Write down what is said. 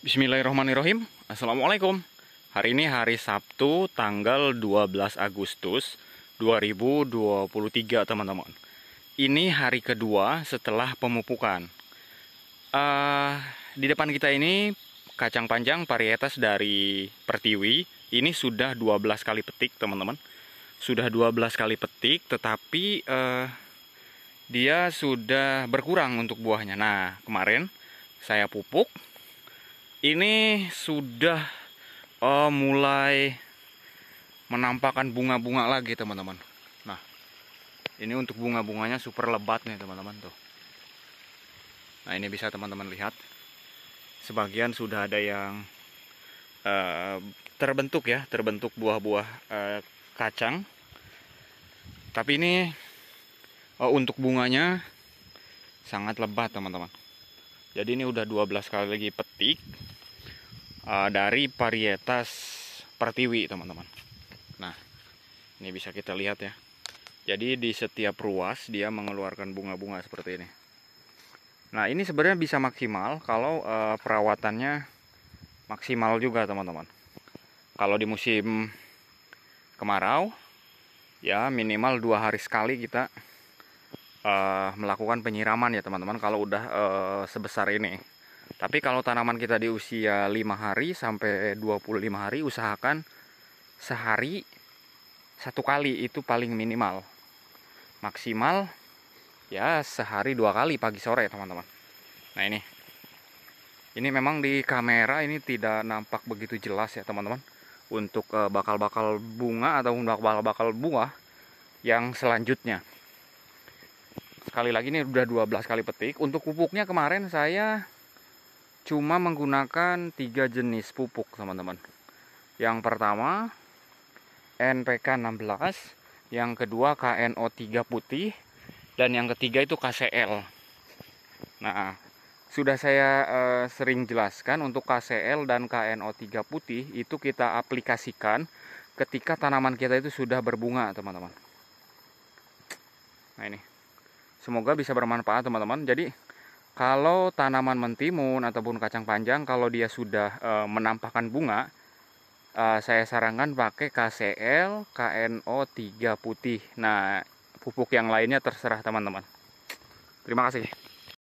Bismillahirrahmanirrahim Assalamualaikum Hari ini hari Sabtu tanggal 12 Agustus 2023 teman-teman Ini hari kedua setelah pemupukan uh, Di depan kita ini kacang panjang varietas dari Pertiwi Ini sudah 12 kali petik teman-teman Sudah 12 kali petik tetapi uh, dia sudah berkurang untuk buahnya Nah kemarin saya pupuk ini sudah uh, mulai menampakkan bunga-bunga lagi teman-teman nah ini untuk bunga-bunganya super lebat nih teman-teman tuh nah ini bisa teman-teman lihat sebagian sudah ada yang uh, terbentuk ya terbentuk buah-buah uh, kacang tapi ini uh, untuk bunganya sangat lebat teman-teman jadi ini udah 12 kali lagi petik Eh, dari varietas pertiwi teman-teman nah ini bisa kita lihat ya jadi di setiap ruas dia mengeluarkan bunga-bunga seperti ini nah ini sebenarnya bisa maksimal kalau uh, perawatannya maksimal juga teman-teman kalau di musim kemarau ya minimal dua hari sekali kita uh, melakukan penyiraman ya teman-teman kalau udah uh, sebesar ini tapi kalau tanaman kita di usia 5 hari sampai 25 hari usahakan sehari satu kali itu paling minimal. Maksimal ya sehari dua kali pagi sore teman-teman. Nah ini. Ini memang di kamera ini tidak nampak begitu jelas ya teman-teman. Untuk eh, bakal-bakal bunga atau bakal-bakal buah yang selanjutnya. Sekali lagi ini udah 12 kali petik. Untuk pupuknya kemarin saya cuma menggunakan tiga jenis pupuk teman-teman yang pertama NPK 16 yang kedua KNO3 putih dan yang ketiga itu KCL nah sudah saya eh, sering jelaskan untuk KCL dan KNO3 putih itu kita aplikasikan ketika tanaman kita itu sudah berbunga teman-teman nah ini semoga bisa bermanfaat teman-teman jadi kalau tanaman mentimun ataupun kacang panjang kalau dia sudah e, menampakkan bunga, e, saya sarankan pakai KCL KNO3 putih. Nah, pupuk yang lainnya terserah teman-teman. Terima kasih.